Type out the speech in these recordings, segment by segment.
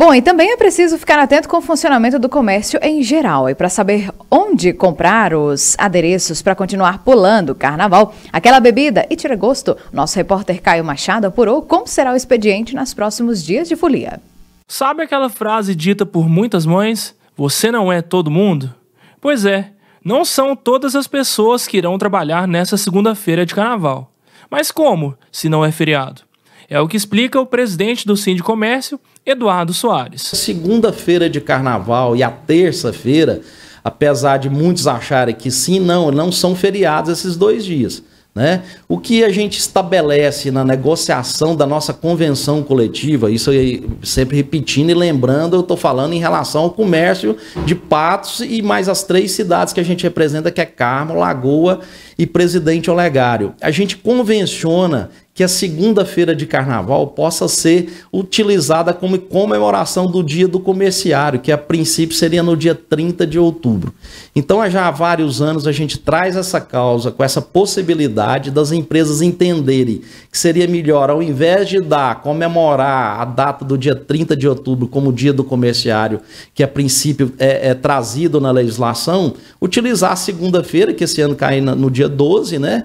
Bom, e também é preciso ficar atento com o funcionamento do comércio em geral. E para saber onde comprar os adereços para continuar pulando o carnaval, aquela bebida e tira gosto, nosso repórter Caio Machado apurou como será o expediente nos próximos dias de folia. Sabe aquela frase dita por muitas mães? Você não é todo mundo? Pois é, não são todas as pessoas que irão trabalhar nessa segunda-feira de carnaval. Mas como, se não é feriado? É o que explica o presidente do Cine Comércio, Eduardo Soares. Segunda-feira de carnaval e a terça-feira, apesar de muitos acharem que sim, não, não são feriados esses dois dias. Né? O que a gente estabelece na negociação da nossa convenção coletiva, isso aí sempre repetindo e lembrando, eu estou falando em relação ao comércio de Patos e mais as três cidades que a gente representa, que é Carmo, Lagoa e Presidente Olegário. A gente convenciona que a segunda-feira de carnaval possa ser utilizada como comemoração do dia do comerciário, que a princípio seria no dia 30 de outubro. Então, já há vários anos a gente traz essa causa com essa possibilidade das empresas entenderem que seria melhor, ao invés de dar, comemorar a data do dia 30 de outubro como dia do comerciário, que a princípio é, é trazido na legislação, utilizar a segunda-feira, que esse ano cai no dia 12, né?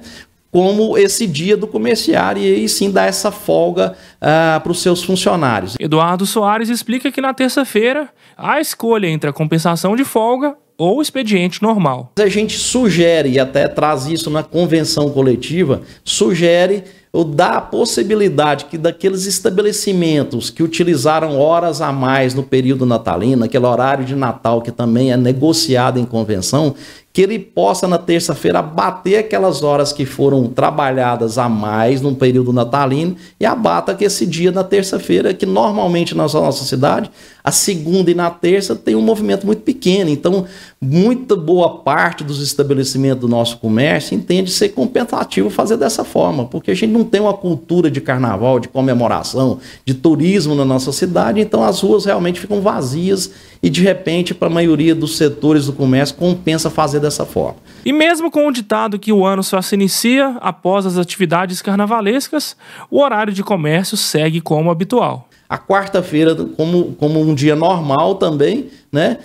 como esse dia do comerciário e aí sim dar essa folga uh, ah, para os seus funcionários. Eduardo Soares explica que na terça-feira há escolha entre a compensação de folga ou expediente normal. A gente sugere, e até traz isso na convenção coletiva, sugere ou dá a possibilidade que daqueles estabelecimentos que utilizaram horas a mais no período natalino, aquele horário de Natal que também é negociado em convenção, que ele possa na terça-feira abater aquelas horas que foram trabalhadas a mais no período natalino e abata que esse dia na terça-feira, que normalmente na nossa cidade, a segunda e na terça tem um movimento muito pequeno. Então, muita boa parte dos estabelecimentos do nosso comércio entende ser compensativo fazer dessa forma, porque a gente não não tem uma cultura de carnaval, de comemoração, de turismo na nossa cidade, então as ruas realmente ficam vazias e de repente, para a maioria dos setores do comércio, compensa fazer dessa forma. E mesmo com o ditado que o ano só se inicia após as atividades carnavalescas, o horário de comércio segue como habitual. A quarta-feira, como, como um dia normal também, né?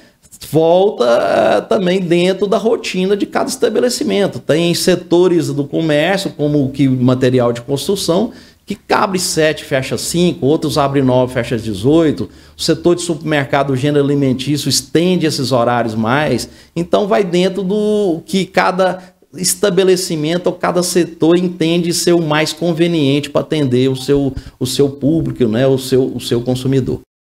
volta eh, também dentro da rotina de cada estabelecimento. Tem setores do comércio, como o que material de construção, que abre 7, fecha 5, outros abrem 9, fecha 18. O setor de supermercado, gênero alimentício, estende esses horários mais. Então vai dentro do que cada estabelecimento ou cada setor entende ser o mais conveniente para atender o seu, o seu público, né? o, seu, o seu consumidor.